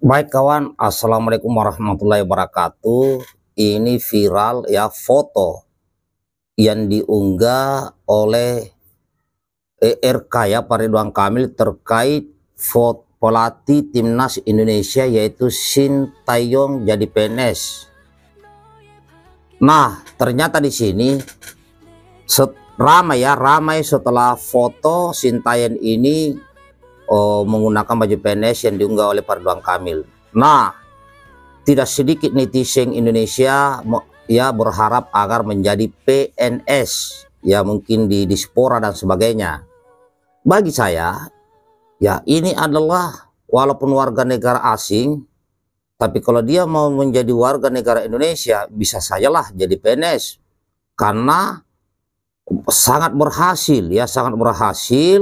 Baik kawan, Assalamualaikum warahmatullahi wabarakatuh. Ini viral ya foto yang diunggah oleh ERK ya Pak Ridwan Kamil terkait foto pelatih timnas Indonesia yaitu Shin Taeyong jadi PNS. Nah ternyata di sini ramai ya ramai setelah foto Shin Taeyong ini oh, menggunakan baju PNS yang diunggah oleh Parduan Kamil. Nah, tidak sedikit netizen Indonesia ya berharap agar menjadi PNS ya mungkin di dispora dan sebagainya. Bagi saya ya ini adalah walaupun warga negara asing tapi kalau dia mau menjadi warga negara Indonesia bisa sajalah jadi PNS karena sangat berhasil ya sangat berhasil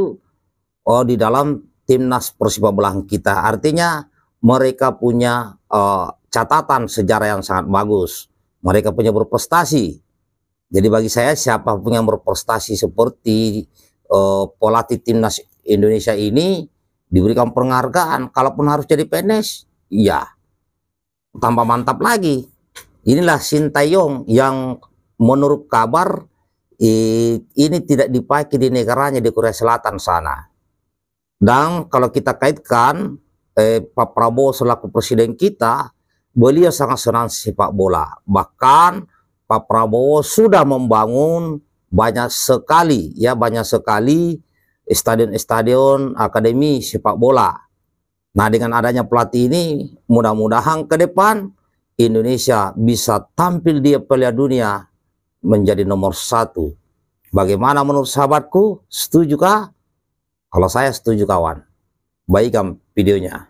oh di dalam timnas Persiba Belang kita. Artinya mereka punya uh, catatan sejarah yang sangat bagus. Mereka punya berprestasi. Jadi bagi saya siapa yang berprestasi seperti uh, eh, pelatih timnas Indonesia ini diberikan penghargaan. Kalaupun harus jadi PNS, iya, tambah mantap lagi. Inilah Sintayong yang menurut kabar ini tidak dipakai di negaranya di Korea Selatan sana. Dan kalau kita kaitkan eh, Pak Prabowo selaku presiden kita, beliau sangat senang sepak bola. Bahkan Pak Prabowo sudah membangun banyak sekali ya banyak sekali stadion-stadion akademi sepak bola. Nah, dengan adanya pelatih ini mudah-mudahan ke depan Indonesia bisa tampil di Piala Dunia menjadi nomor satu. Bagaimana menurut sahabatku? Setujukah? Kalau saya setuju kawan, baikkan videonya.